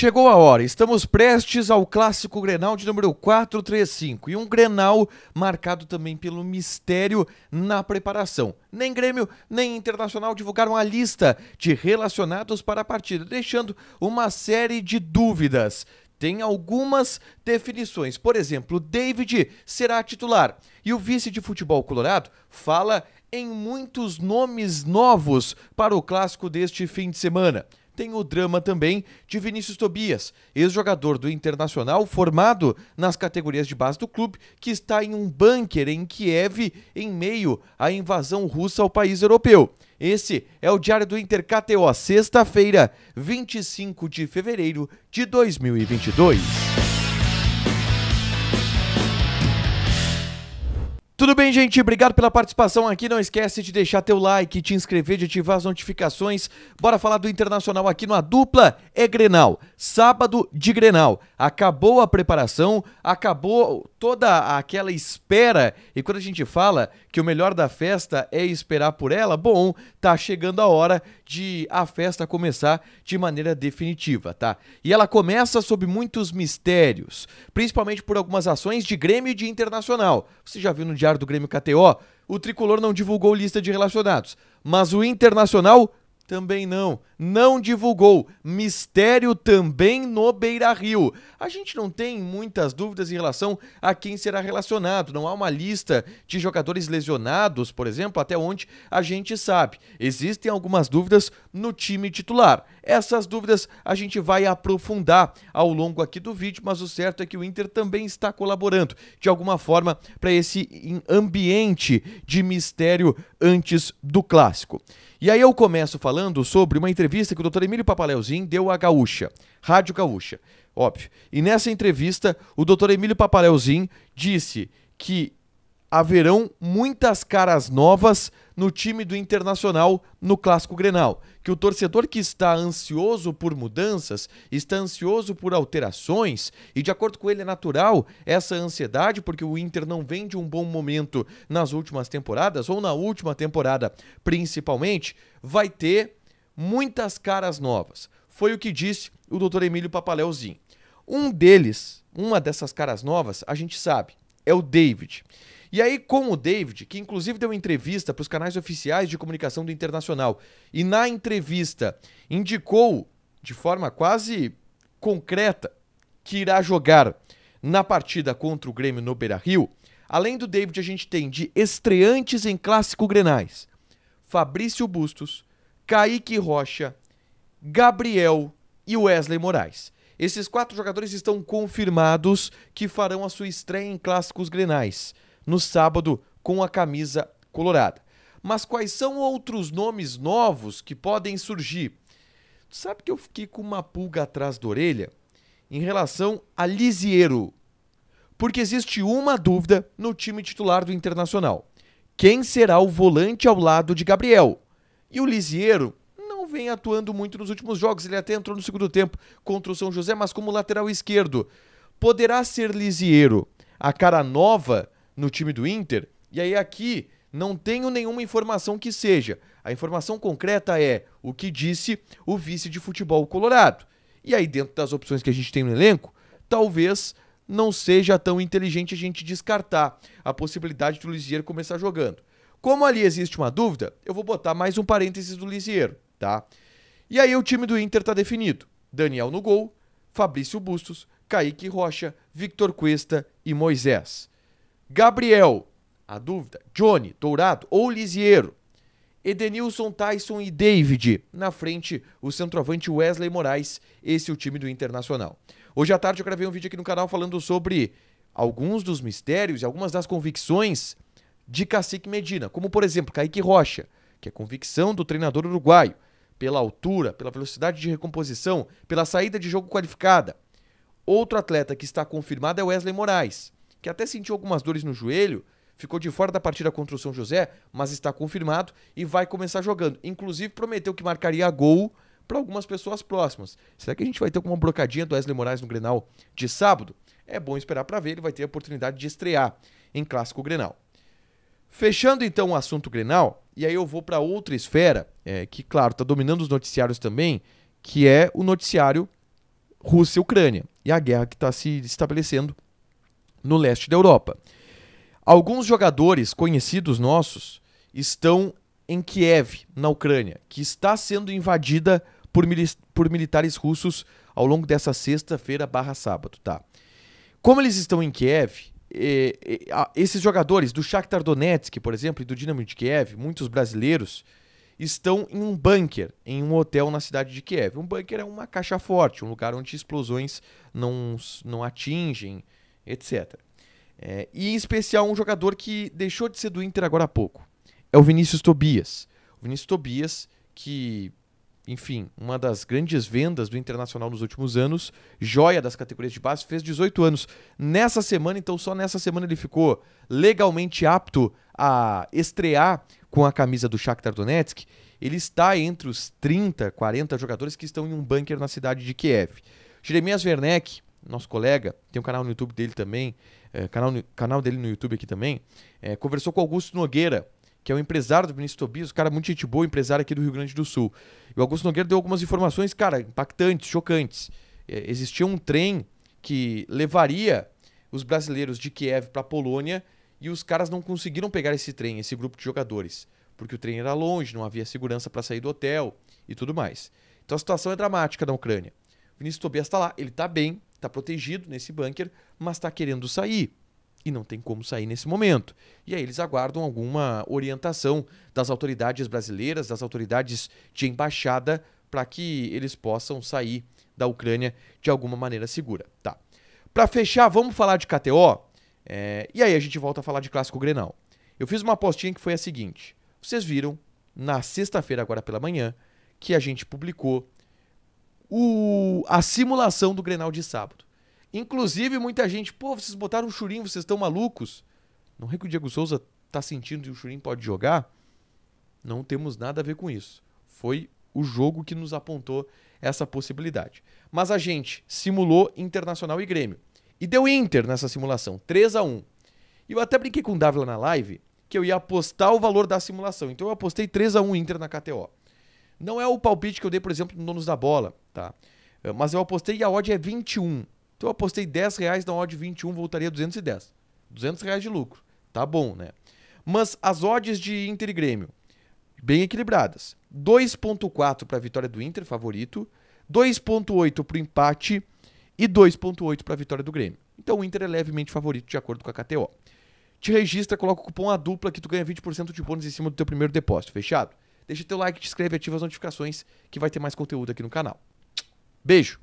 Chegou a hora, estamos prestes ao clássico Grenal de número 435 e um Grenal marcado também pelo mistério na preparação. Nem Grêmio nem Internacional divulgaram a lista de relacionados para a partida, deixando uma série de dúvidas tem algumas definições. Por exemplo, David será titular e o vice de futebol colorado fala em muitos nomes novos para o clássico deste fim de semana tem o drama também de Vinícius Tobias, ex-jogador do Internacional, formado nas categorias de base do clube, que está em um bunker em Kiev em meio à invasão russa ao país europeu. Esse é o Diário do Inter KTO, sexta-feira, 25 de fevereiro de 2022. Tudo bem, gente? Obrigado pela participação aqui. Não esquece de deixar teu like, te inscrever, de ativar as notificações. Bora falar do Internacional aqui na Dupla é Grenal. Sábado de Grenal. Acabou a preparação, acabou toda aquela espera. E quando a gente fala que o melhor da festa é esperar por ela, bom, tá chegando a hora de a festa começar de maneira definitiva, tá? E ela começa sob muitos mistérios, principalmente por algumas ações de Grêmio e de Internacional. Você já viu no diário do Grêmio KTO? O tricolor não divulgou lista de relacionados, mas o Internacional também não. Não divulgou. Mistério também no Beira Rio. A gente não tem muitas dúvidas em relação a quem será relacionado. Não há uma lista de jogadores lesionados, por exemplo, até onde a gente sabe. Existem algumas dúvidas no time titular. Essas dúvidas a gente vai aprofundar ao longo aqui do vídeo, mas o certo é que o Inter também está colaborando de alguma forma para esse ambiente de mistério antes do clássico. E aí eu começo falando sobre uma entrevista que o Dr. Emílio Papaleuzinho deu à Gaúcha, Rádio Gaúcha, óbvio. E nessa entrevista, o Dr. Emílio Papaleuzinho disse que haverão muitas caras novas no time do Internacional no Clássico Grenal. Que o torcedor que está ansioso por mudanças, está ansioso por alterações, e de acordo com ele é natural essa ansiedade, porque o Inter não vem de um bom momento nas últimas temporadas, ou na última temporada principalmente, vai ter muitas caras novas. Foi o que disse o doutor Emílio Papaleuzinho. Um deles, uma dessas caras novas, a gente sabe, é o David. E aí, com o David, que inclusive deu entrevista para os canais oficiais de comunicação do Internacional, e na entrevista indicou de forma quase concreta que irá jogar na partida contra o Grêmio no Beira Rio, além do David, a gente tem de estreantes em clássico grenais: Fabrício Bustos, Kaique Rocha, Gabriel e Wesley Moraes. Esses quatro jogadores estão confirmados que farão a sua estreia em clássicos grenais no sábado com a camisa colorada. Mas quais são outros nomes novos que podem surgir? sabe que eu fiquei com uma pulga atrás da orelha em relação a Lisiero. Porque existe uma dúvida no time titular do Internacional. Quem será o volante ao lado de Gabriel? E o Lisiero não vem atuando muito nos últimos jogos, ele até entrou no segundo tempo contra o São José, mas como lateral esquerdo. Poderá ser Lisiero a cara nova no time do Inter. E aí aqui não tenho nenhuma informação que seja. A informação concreta é o que disse o vice de futebol colorado. E aí, dentro das opções que a gente tem no elenco, talvez não seja tão inteligente a gente descartar a possibilidade do Lisieiro começar jogando. Como ali existe uma dúvida, eu vou botar mais um parênteses do Lisieiro, tá? E aí o time do Inter tá definido. Daniel no gol, Fabrício Bustos, Kaique Rocha, Victor Cuesta e Moisés. Gabriel, a dúvida, Johnny, Dourado ou Lisieiro? Edenilson, Tyson e David. Na frente, o centroavante Wesley Moraes. Esse é o time do Internacional. Hoje à tarde eu gravei um vídeo aqui no canal falando sobre alguns dos mistérios e algumas das convicções de Cacique Medina, como por exemplo, Kaique Rocha, que é convicção do treinador uruguaio, pela altura, pela velocidade de recomposição, pela saída de jogo qualificada. Outro atleta que está confirmado é Wesley Moraes que até sentiu algumas dores no joelho, ficou de fora da partida contra o São José, mas está confirmado e vai começar jogando. Inclusive prometeu que marcaria gol para algumas pessoas próximas. Será que a gente vai ter alguma brocadinha do Wesley Moraes no Grenal de sábado? É bom esperar para ver, ele vai ter a oportunidade de estrear em clássico Grenal. Fechando então o assunto Grenal, e aí eu vou para outra esfera, é, que claro, está dominando os noticiários também, que é o noticiário Rússia-Ucrânia e a guerra que está se estabelecendo no leste da Europa. Alguns jogadores conhecidos nossos estão em Kiev, na Ucrânia, que está sendo invadida por, mili por militares russos ao longo dessa sexta-feira barra sábado, tá? Como eles estão em Kiev, eh, eh, esses jogadores do Shakhtar Donetsk, por exemplo, e do Dinamo de Kiev, muitos brasileiros, estão em um bunker, em um hotel na cidade de Kiev. Um bunker é uma caixa forte, um lugar onde explosões não, não atingem etc. É, e em especial um jogador que deixou de ser do Inter agora há pouco. É o Vinícius Tobias. O Vinícius Tobias, que, enfim, uma das grandes vendas do Internacional nos últimos anos, joia das categorias de base, fez 18 anos. Nessa semana, então só nessa semana ele ficou legalmente apto a estrear com a camisa do Shakhtar Donetsk. Ele está entre os 30, 40 jogadores que estão em um bunker na cidade de Kiev. Jeremias Werneck, nosso colega, tem um canal no YouTube dele também, é, canal, canal dele no YouTube aqui também, é, conversou com Augusto Nogueira, que é o um empresário do Vinícius Tobias, cara muito gente boa, empresário aqui do Rio Grande do Sul. E o Augusto Nogueira deu algumas informações, cara, impactantes, chocantes. É, existia um trem que levaria os brasileiros de Kiev para a Polônia e os caras não conseguiram pegar esse trem, esse grupo de jogadores, porque o trem era longe, não havia segurança para sair do hotel e tudo mais. Então a situação é dramática na Ucrânia. O Vinícius Tobias está lá, ele está bem, está protegido nesse bunker, mas está querendo sair e não tem como sair nesse momento. E aí eles aguardam alguma orientação das autoridades brasileiras, das autoridades de embaixada, para que eles possam sair da Ucrânia de alguma maneira segura. Tá. Para fechar, vamos falar de KTO. É... e aí a gente volta a falar de clássico Grenal. Eu fiz uma apostinha que foi a seguinte. Vocês viram na sexta-feira agora pela manhã que a gente publicou o, a simulação do Grenal de sábado. Inclusive, muita gente, pô, vocês botaram o Churinho, vocês estão malucos. Não é que o Diego Souza tá sentindo que o Churinho pode jogar? Não temos nada a ver com isso. Foi o jogo que nos apontou essa possibilidade. Mas a gente simulou Internacional e Grêmio. E deu Inter nessa simulação, 3 a 1 E eu até brinquei com o Dávila na live que eu ia apostar o valor da simulação. Então eu apostei 3 a 1 Inter na KTO. Não é o palpite que eu dei, por exemplo, no Donos da Bola, tá? Eh, mas eu apostei e a odd é 21. Então eu apostei 10 reais na odd 21, voltaria 210. 200 reais de lucro. Tá bom, né? Mas as odds de Inter e Grêmio, bem equilibradas. 2.4 para a vitória do Inter, favorito. 2.8 para o empate e 2.8 para a vitória do Grêmio. Então o Inter é levemente favorito de acordo com a KTO. Te registra, coloca o cupom A dupla que tu ganha 20% de bônus em cima do teu primeiro depósito, fechado? Deixa teu like, te inscreve, e ativa as notificações que vai ter mais conteúdo aqui no canal. Beijo!